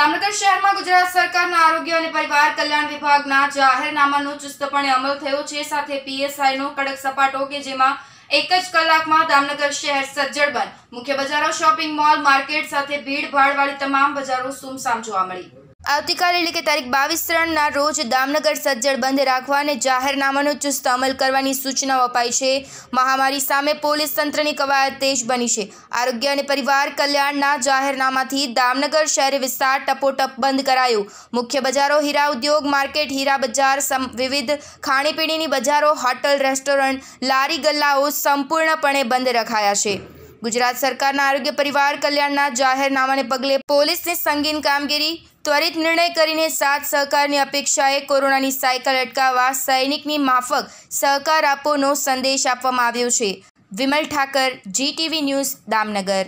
જામનગર શહેરમાં ગુજરાત સરકારના આરોગ્ય અને પરિવાર કલ્યાણ વિભાગના જાહેરનામાનો ચુસ્તપણે અમલ થયો છે સાથે પીએસઆઈનો કડક સપાટો કે જેમાં એક જ કલાકમાં દામનગર શહેર સજ્જડ બન મુખ્ય બજારો શોપિંગ મોલ માર્કેટ સાથે ભીડ ભાડવાળી તમામ બજારો સુમસામ જોવા મળી આવતીકાલે એટલે કે તારીખ બાવીસ ત્રણના રોજ દામનગર સજ્જડ બંધ રાખવા અને જાહેરનામાનો ચુસ્ત અમલ કરવાની સૂચનાઓ અપાઈ છે મહામારી સામે પોલીસ તંત્રની કવાયત તેજ બની છે આરોગ્ય અને પરિવાર કલ્યાણના જાહેરનામાથી દામનગર શહેર વિસ્તાર ટપોટપ બંધ કરાયો મુખ્ય બજારો હીરા ઉદ્યોગ માર્કેટ હીરા બજાર વિવિધ ખાણીપીણીની બજારો હોટલ રેસ્ટોરન્ટ લારી ગલ્લાઓ સંપૂર્ણપણે બંધ રખાયા છે ગુજરાત સરકારના આરોગ્ય પરિવાર કલ્યાણના જાહેરનામાને પગલે પોલીસની સંગીન કામગીરી ત્વરિત નિર્ણય કરીને સાત સહકારની અપેક્ષાએ કોરોનાની સાયકલ અટકાવવા સૈનિકની માફક સહકાર આપવાનો સંદેશ આપવામાં આવ્યો છે વિમલ ઠાકર જીટીવી ન્યૂઝ દામનગર